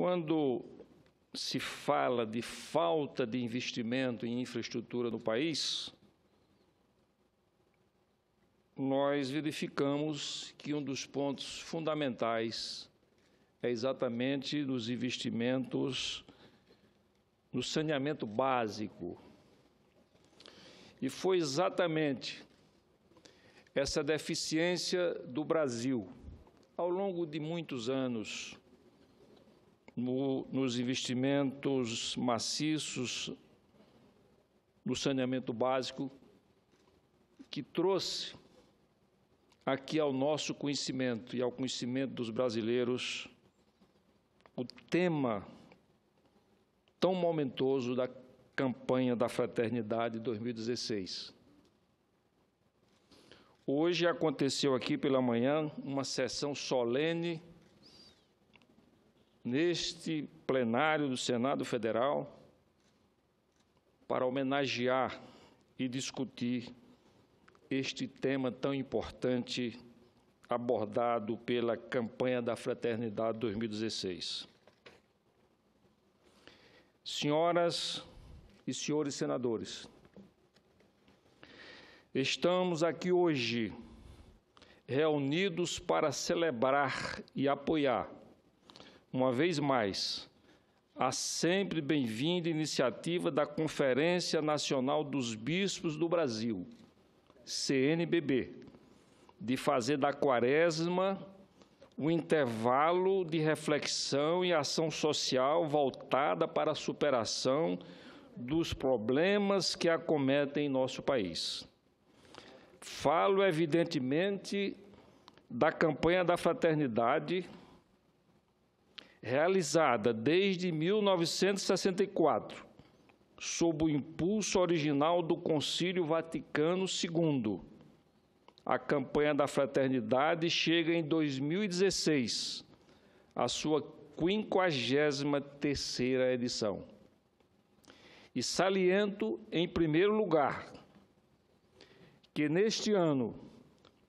Quando se fala de falta de investimento em infraestrutura no país, nós verificamos que um dos pontos fundamentais é exatamente nos investimentos no saneamento básico. E foi exatamente essa deficiência do Brasil ao longo de muitos anos no, nos investimentos maciços no saneamento básico, que trouxe aqui ao nosso conhecimento e ao conhecimento dos brasileiros o tema tão momentoso da campanha da fraternidade 2016. Hoje aconteceu aqui pela manhã uma sessão solene neste plenário do Senado Federal para homenagear e discutir este tema tão importante abordado pela campanha da Fraternidade 2016. Senhoras e senhores senadores, estamos aqui hoje reunidos para celebrar e apoiar uma vez mais, a sempre bem-vinda iniciativa da Conferência Nacional dos Bispos do Brasil, CNBB, de fazer da quaresma o intervalo de reflexão e ação social voltada para a superação dos problemas que acometem nosso país. Falo, evidentemente, da campanha da fraternidade realizada desde 1964, sob o impulso original do Concílio Vaticano II. A campanha da fraternidade chega em 2016, a sua 53 terceira edição. E saliento em primeiro lugar que neste ano,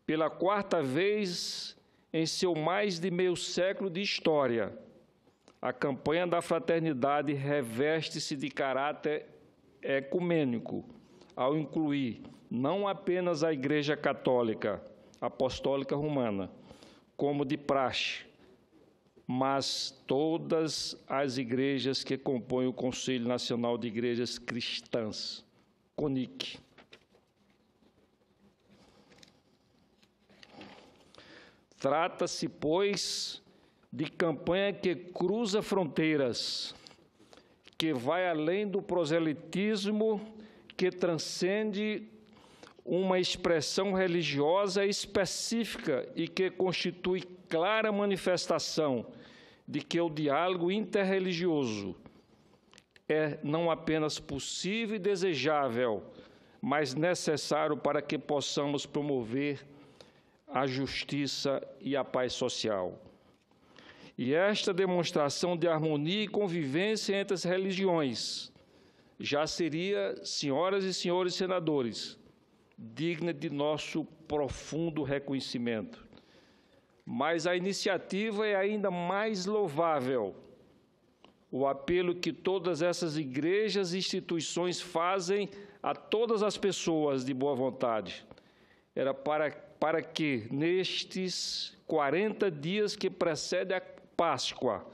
pela quarta vez em seu mais de meio século de história, a campanha da fraternidade reveste-se de caráter ecumênico, ao incluir não apenas a Igreja Católica Apostólica Romana, como de praxe, mas todas as igrejas que compõem o Conselho Nacional de Igrejas Cristãs, CONIC. Trata-se, pois, de campanha que cruza fronteiras, que vai além do proselitismo, que transcende uma expressão religiosa específica e que constitui clara manifestação de que o diálogo interreligioso é não apenas possível e desejável, mas necessário para que possamos promover a justiça e a paz social e esta demonstração de harmonia e convivência entre as religiões já seria, senhoras e senhores senadores, digna de nosso profundo reconhecimento. Mas a iniciativa é ainda mais louvável. O apelo que todas essas igrejas e instituições fazem a todas as pessoas de boa vontade era para, para que, nestes 40 dias que precedem a Páscoa,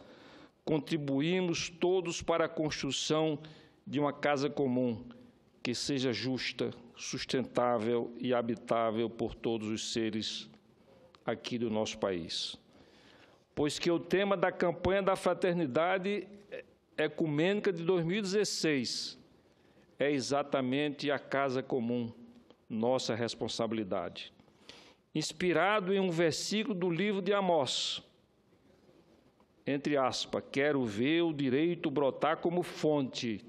contribuímos todos para a construção de uma casa comum que seja justa, sustentável e habitável por todos os seres aqui do nosso país. Pois que o tema da campanha da fraternidade ecumênica de 2016 é exatamente a casa comum, nossa responsabilidade. Inspirado em um versículo do livro de Amós, entre aspas, quero ver o direito brotar como fonte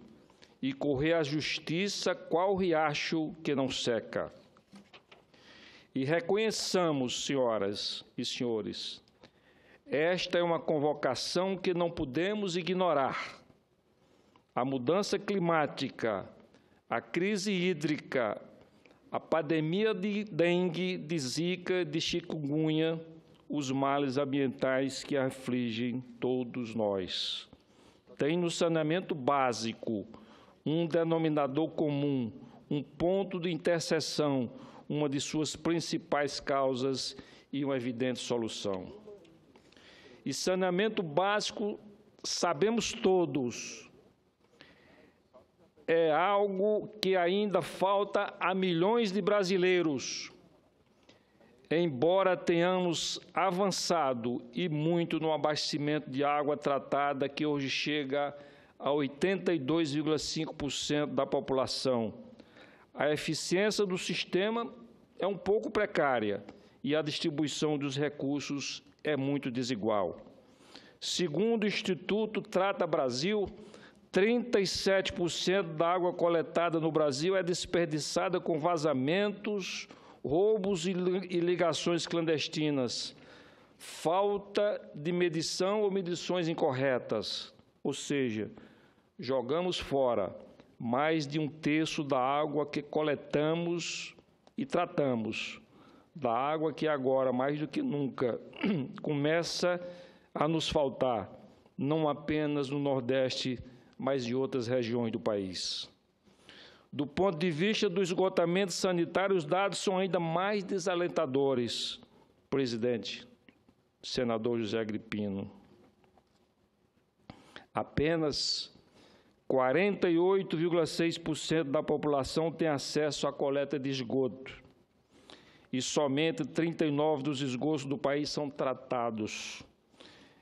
e correr à justiça qual riacho que não seca. E reconheçamos, senhoras e senhores, esta é uma convocação que não podemos ignorar. A mudança climática, a crise hídrica, a pandemia de dengue, de zika, de chikungunya, os males ambientais que afligem todos nós. Tem no saneamento básico um denominador comum, um ponto de interseção, uma de suas principais causas e uma evidente solução. E saneamento básico, sabemos todos, é algo que ainda falta a milhões de brasileiros embora tenhamos avançado e muito no abastecimento de água tratada, que hoje chega a 82,5% da população, a eficiência do sistema é um pouco precária e a distribuição dos recursos é muito desigual. Segundo o Instituto Trata Brasil, 37% da água coletada no Brasil é desperdiçada com vazamentos roubos e ligações clandestinas, falta de medição ou medições incorretas, ou seja, jogamos fora mais de um terço da água que coletamos e tratamos, da água que agora, mais do que nunca, começa a nos faltar, não apenas no Nordeste, mas em outras regiões do país. Do ponto de vista do esgotamento sanitário, os dados são ainda mais desalentadores, presidente, senador José Agripino. Apenas 48,6% da população tem acesso à coleta de esgoto e somente 39 dos esgotos do país são tratados.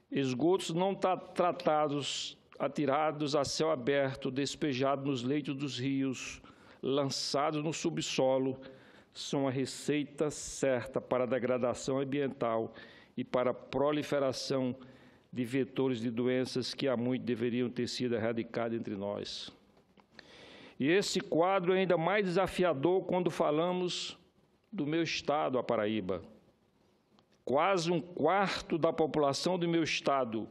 Esgotos não tratados atirados a céu aberto, despejados nos leitos dos rios, lançados no subsolo, são a receita certa para a degradação ambiental e para a proliferação de vetores de doenças que há muito deveriam ter sido erradicados entre nós. E esse quadro é ainda mais desafiador quando falamos do meu estado, a Paraíba. Quase um quarto da população do meu estado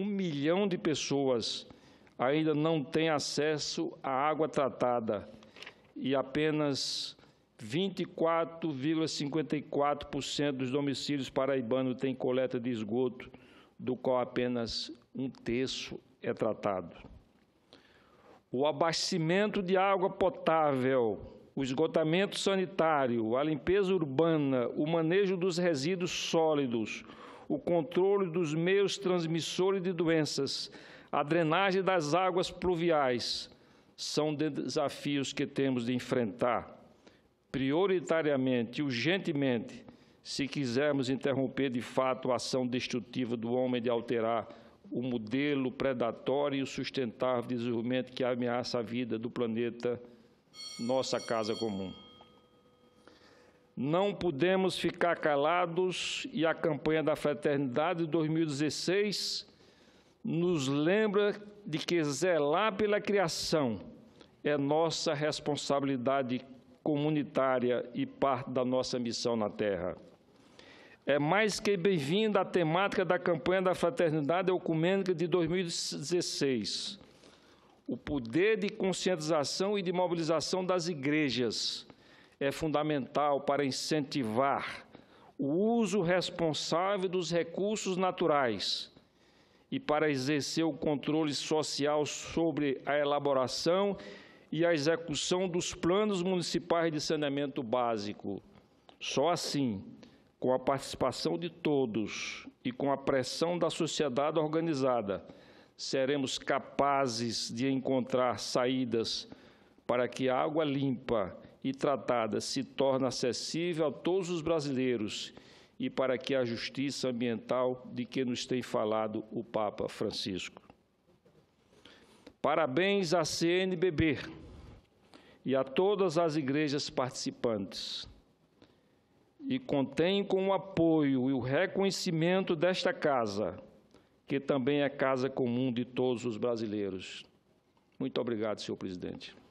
um milhão de pessoas ainda não tem acesso à água tratada e apenas 24,54% dos domicílios paraibanos têm coleta de esgoto, do qual apenas um terço é tratado. O abastecimento de água potável, o esgotamento sanitário, a limpeza urbana, o manejo dos resíduos sólidos, o controle dos meios transmissores de doenças, a drenagem das águas pluviais, são desafios que temos de enfrentar prioritariamente, urgentemente, se quisermos interromper de fato a ação destrutiva do homem de alterar o modelo predatório e o sustentável desenvolvimento que ameaça a vida do planeta, nossa casa comum. Não podemos ficar calados e a campanha da Fraternidade 2016 nos lembra de que zelar pela criação é nossa responsabilidade comunitária e parte da nossa missão na Terra. É mais que bem-vinda a temática da campanha da Fraternidade Ecumênica de 2016. O poder de conscientização e de mobilização das igrejas é fundamental para incentivar o uso responsável dos recursos naturais e para exercer o controle social sobre a elaboração e a execução dos planos municipais de saneamento básico. Só assim, com a participação de todos e com a pressão da sociedade organizada, seremos capazes de encontrar saídas para que a água limpa e tratada se torna acessível a todos os brasileiros e para que a justiça ambiental de que nos tem falado o Papa Francisco. Parabéns à CNBB e a todas as igrejas participantes. E contém com o apoio e o reconhecimento desta casa, que também é casa comum de todos os brasileiros. Muito obrigado, senhor presidente.